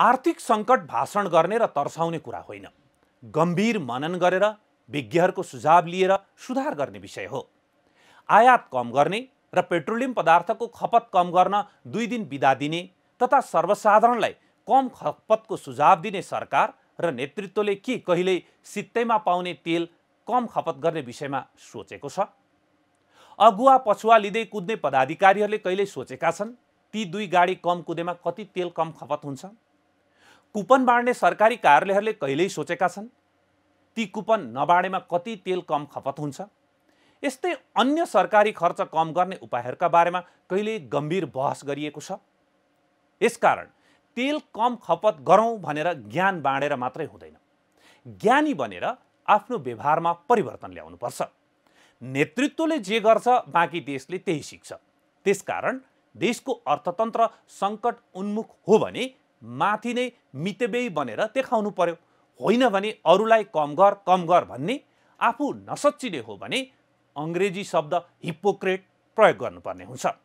आर्थिक सङ्कट भाषण गर्ने र तर्साउने कुरा होइन गम्भीर मनन गरेर विज्ञहरूको सुझाव लिएर सुधार गर्ने विषय हो आयात कम गर्ने र पेट्रोलियम पदार्थको खपत कम गर्न दुई दिन बिदा दिने तथा सर्वसाधारणलाई कम खपतको सुझाव दिने सरकार र नेतृत्वले के कहिले सित्तैमा पाउने तेल कम खपत गर्ने विषयमा सोचेको छ अगुवा पछुवा लिँदै कुद्ने पदाधिकारीहरूले कहिले सोचेका छन् ती दुई गाडी कम कुदेमा कति तेल कम खपत हुन्छ कुपन बाँड्ने सरकारी कार्यालयहरूले कहिल्यै सोचेका छन् ती कुपन नबाँडेमा कति तेल कम खपत हुन्छ यस्तै अन्य सरकारी खर्च कम गर्ने उपायहरूका बारेमा कहिल्यै गम्भीर बहस गरिएको छ यसकारण तेल कम खपत गरौँ भनेर ज्ञान बाँडेर मात्रै हुँदैन ज्ञानी बनेर आफ्नो व्यवहारमा परिवर्तन ल्याउनुपर्छ नेतृत्वले जे गर्छ बाँकी देशले त्यही सिक्छ त्यसकारण देशको अर्थतन्त्र सङ्कट उन्मुख हो भने माथि नै मितबेई बनेर देखाउनु पर्यो होइन भने अरूलाई कम गर कम गर भन्ने आफू नसच्चिने हो भने अङ्ग्रेजी शब्द हिपोक्रेट प्रयोग गर्नुपर्ने हुन्छ